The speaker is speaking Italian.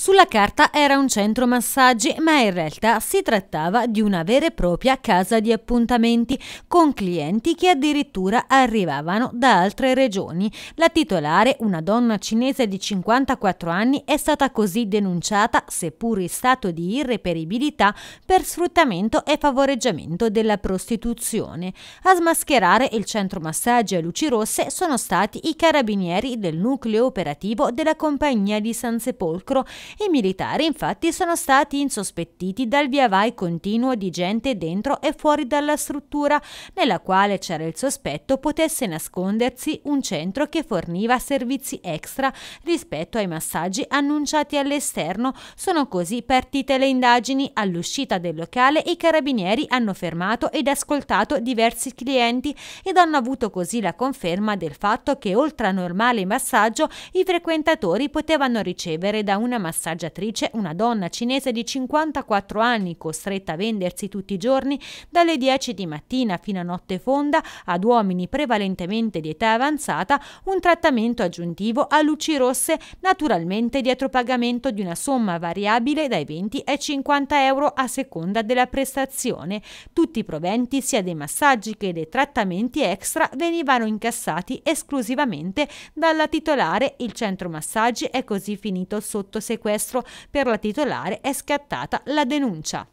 Sulla carta era un centro massaggi, ma in realtà si trattava di una vera e propria casa di appuntamenti, con clienti che addirittura arrivavano da altre regioni. La titolare, una donna cinese di 54 anni, è stata così denunciata, seppur in stato di irreperibilità, per sfruttamento e favoreggiamento della prostituzione. A smascherare il centro massaggi a luci rosse sono stati i carabinieri del nucleo operativo della compagnia di San Sepolcro i militari infatti sono stati insospettiti dal via vai continuo di gente dentro e fuori dalla struttura, nella quale c'era il sospetto potesse nascondersi un centro che forniva servizi extra rispetto ai massaggi annunciati all'esterno. Sono così partite le indagini. All'uscita del locale i carabinieri hanno fermato ed ascoltato diversi clienti ed hanno avuto così la conferma del fatto che oltre a normale massaggio i frequentatori potevano ricevere da una massaggia massaggiatrice, una donna cinese di 54 anni costretta a vendersi tutti i giorni dalle 10 di mattina fino a notte fonda ad uomini prevalentemente di età avanzata un trattamento aggiuntivo a luci rosse naturalmente dietro pagamento di una somma variabile dai 20 ai 50 euro a seconda della prestazione. Tutti i proventi sia dei massaggi che dei trattamenti extra venivano incassati esclusivamente dalla titolare. Il centro massaggi è così finito sotto sequestro sequestro per la titolare è scattata la denuncia.